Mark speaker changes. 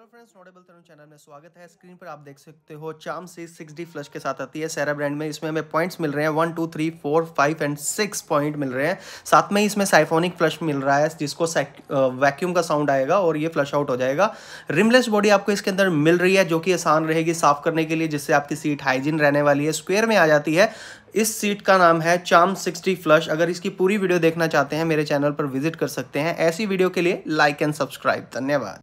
Speaker 1: hello friends notable Tarun channel में स्वागत है स्क्रीन पर आप देख सकते हो चाम सी सिक्स डी फ्लश के साथ आती है सैरा ब्रांड में इसमें हमें पॉइंट्स मिल रहे हैं one two three four five and six point मिल रहे हैं साथ में इसमें साइफोनिक फ्लश मिल रहा है जिसको वैक्यूम का साउंड आएगा और ये फ्लश आउट हो जाएगा रिमलेस बॉडी आपको इसके अंदर मिल रही है जो कि आसान रहेगी साफ करने के लिए जिससे आपकी सीट हाइजीन रहने वाली है स्क्वेयर में आ जाती है इस सीट का नाम है चाम सिक्सटी फ्लश अगर इसकी पूरी वीडियो देखना चाहते हैं मेरे चैनल पर विजिट कर सकते हैं ऐसी वीडियो के लिए लाइक एंड सब्सक्राइब धन्यवाद